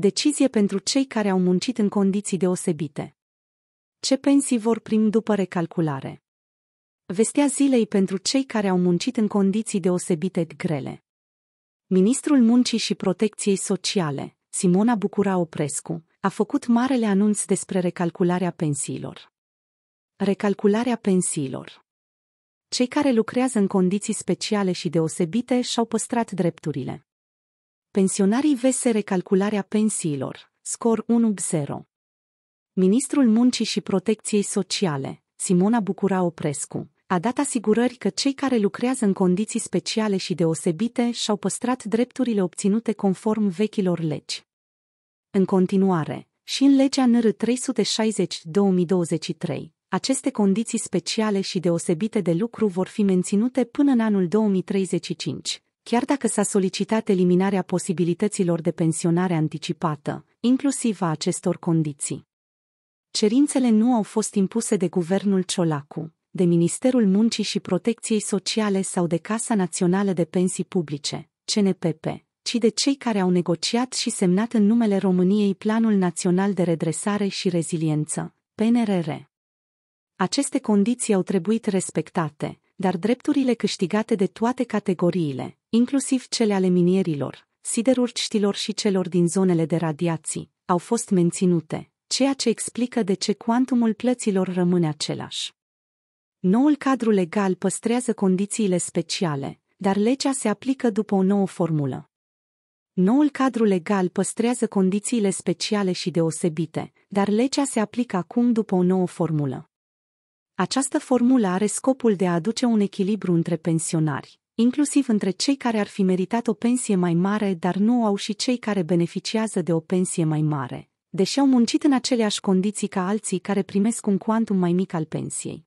Decizie pentru cei care au muncit în condiții deosebite. Ce pensii vor primi după recalculare? Vestea zilei pentru cei care au muncit în condiții deosebite grele. Ministrul Muncii și Protecției Sociale, Simona Bucura Oprescu, a făcut marele anunț despre recalcularea pensiilor. Recalcularea pensiilor. Cei care lucrează în condiții speciale și deosebite și-au păstrat drepturile. Pensionarii vese recalcularea pensiilor, scor 1-0. Ministrul Muncii și Protecției Sociale, Simona Bucura Oprescu, a dat asigurări că cei care lucrează în condiții speciale și deosebite și-au păstrat drepturile obținute conform vechilor legi. În continuare, și în legea NR 360-2023, aceste condiții speciale și deosebite de lucru vor fi menținute până în anul 2035, Chiar dacă s-a solicitat eliminarea posibilităților de pensionare anticipată, inclusiv a acestor condiții. Cerințele nu au fost impuse de guvernul Ciolacu, de Ministerul Muncii și Protecției Sociale sau de Casa Națională de Pensii Publice, CNPP, ci de cei care au negociat și semnat în numele României Planul Național de Redresare și Reziliență, PNRR. Aceste condiții au trebuit respectate, dar drepturile câștigate de toate categoriile, inclusiv cele ale minierilor, siderurgiștilor și celor din zonele de radiații, au fost menținute, ceea ce explică de ce cuantumul plăților rămâne același. Noul cadru legal păstrează condițiile speciale, dar legea se aplică după o nouă formulă. Noul cadru legal păstrează condițiile speciale și deosebite, dar legea se aplică acum după o nouă formulă. Această formulă are scopul de a aduce un echilibru între pensionari, inclusiv între cei care ar fi meritat o pensie mai mare, dar nu au și cei care beneficiază de o pensie mai mare, deși au muncit în aceleași condiții ca alții care primesc un cuantum mai mic al pensiei.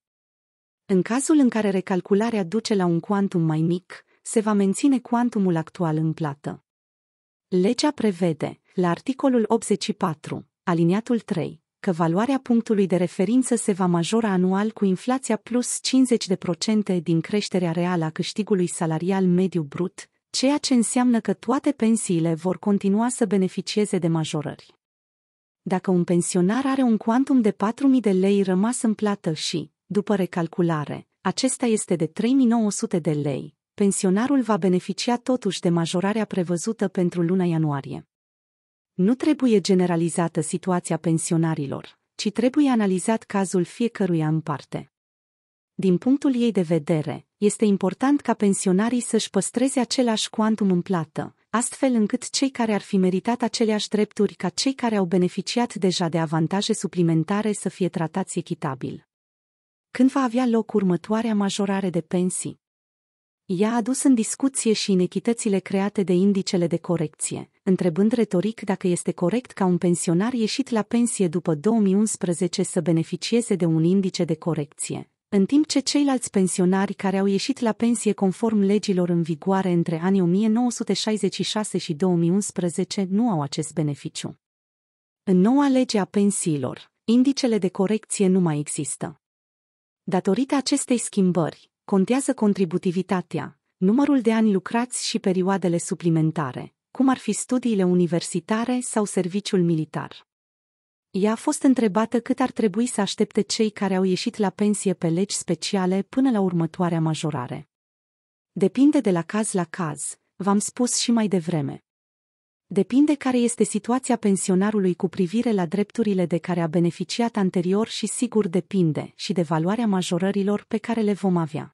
În cazul în care recalcularea duce la un cuantum mai mic, se va menține cuantumul actual în plată. Legea prevede, la articolul 84, aliniatul 3, că valoarea punctului de referință se va majora anual cu inflația plus 50% din creșterea reală a câștigului salarial mediu brut, ceea ce înseamnă că toate pensiile vor continua să beneficieze de majorări. Dacă un pensionar are un cuantum de 4.000 de lei rămas în plată și, după recalculare, acesta este de 3.900 de lei, pensionarul va beneficia totuși de majorarea prevăzută pentru luna ianuarie. Nu trebuie generalizată situația pensionarilor, ci trebuie analizat cazul fiecăruia în parte. Din punctul ei de vedere, este important ca pensionarii să-și păstreze același cuantum în plată, astfel încât cei care ar fi meritat aceleași drepturi ca cei care au beneficiat deja de avantaje suplimentare să fie tratați echitabil. Când va avea loc următoarea majorare de pensii? Ea a adus în discuție și inechitățile create de indicele de corecție, întrebând retoric dacă este corect ca un pensionar ieșit la pensie după 2011 să beneficieze de un indice de corecție, în timp ce ceilalți pensionari care au ieșit la pensie conform legilor în vigoare între anii 1966 și 2011 nu au acest beneficiu. În noua lege a pensiilor, indicele de corecție nu mai există. Datorită acestei schimbări, Contează contributivitatea, numărul de ani lucrați și perioadele suplimentare, cum ar fi studiile universitare sau serviciul militar. Ea a fost întrebată cât ar trebui să aștepte cei care au ieșit la pensie pe legi speciale până la următoarea majorare. Depinde de la caz la caz, v-am spus și mai devreme. Depinde care este situația pensionarului cu privire la drepturile de care a beneficiat anterior și sigur depinde și de valoarea majorărilor pe care le vom avea.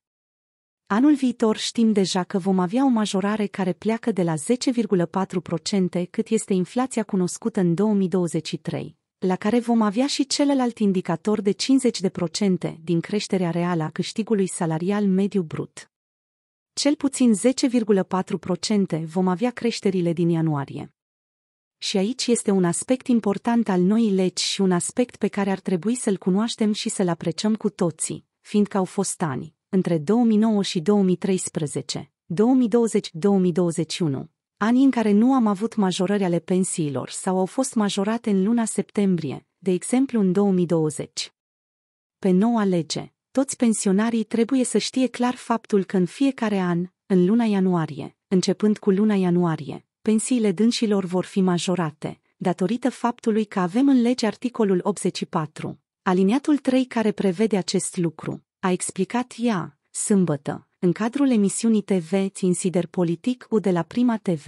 Anul viitor știm deja că vom avea o majorare care pleacă de la 10,4% cât este inflația cunoscută în 2023, la care vom avea și celălalt indicator de 50% din creșterea reală a câștigului salarial mediu brut. Cel puțin 10,4% vom avea creșterile din ianuarie. Și aici este un aspect important al noii legi și un aspect pe care ar trebui să-l cunoaștem și să-l apreciem cu toții, fiindcă au fost ani între 2009 și 2013, 2020-2021, ani în care nu am avut majorări ale pensiilor sau au fost majorate în luna septembrie, de exemplu în 2020. Pe noua lege, toți pensionarii trebuie să știe clar faptul că în fiecare an, în luna ianuarie, începând cu luna ianuarie, pensiile dânșilor vor fi majorate, datorită faptului că avem în lege articolul 84, aliniatul 3 care prevede acest lucru. A explicat ea, sâmbătă, în cadrul emisiunii TV Tinsider Politic U de la Prima TV.